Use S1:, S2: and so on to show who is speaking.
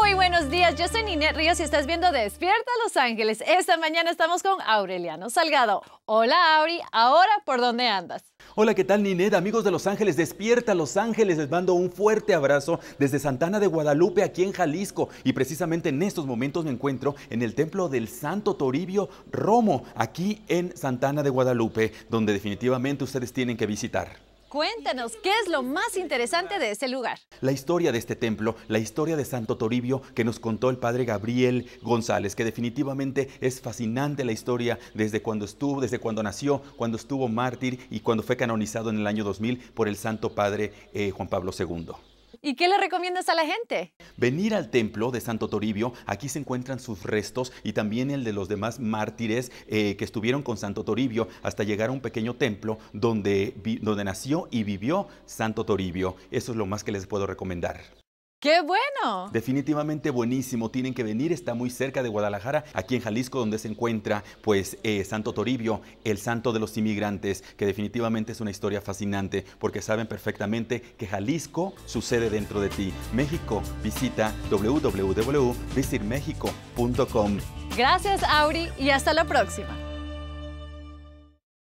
S1: Muy buenos días, yo soy Ninette Ríos y estás viendo Despierta Los Ángeles. Esta mañana estamos con Aureliano Salgado. Hola Auri, ahora por dónde andas.
S2: Hola, ¿qué tal Ninette? Amigos de Los Ángeles, despierta Los Ángeles. Les mando un fuerte abrazo desde Santana de Guadalupe, aquí en Jalisco. Y precisamente en estos momentos me encuentro en el Templo del Santo Toribio Romo, aquí en Santana de Guadalupe, donde definitivamente ustedes tienen que visitar.
S1: Cuéntanos, ¿qué es lo más interesante de ese lugar?
S2: La historia de este templo, la historia de Santo Toribio que nos contó el padre Gabriel González, que definitivamente es fascinante la historia desde cuando estuvo, desde cuando nació, cuando estuvo mártir y cuando fue canonizado en el año 2000 por el Santo Padre eh, Juan Pablo II.
S1: ¿Y qué le recomiendas a la gente?
S2: Venir al templo de Santo Toribio. Aquí se encuentran sus restos y también el de los demás mártires eh, que estuvieron con Santo Toribio hasta llegar a un pequeño templo donde, donde nació y vivió Santo Toribio. Eso es lo más que les puedo recomendar.
S1: ¡Qué bueno!
S2: Definitivamente buenísimo. Tienen que venir. Está muy cerca de Guadalajara, aquí en Jalisco, donde se encuentra pues eh, Santo Toribio, el santo de los inmigrantes, que definitivamente es una historia fascinante porque saben perfectamente que Jalisco sucede dentro de ti. México, visita www.visitmexico.com.
S1: Gracias, Auri, y hasta la próxima.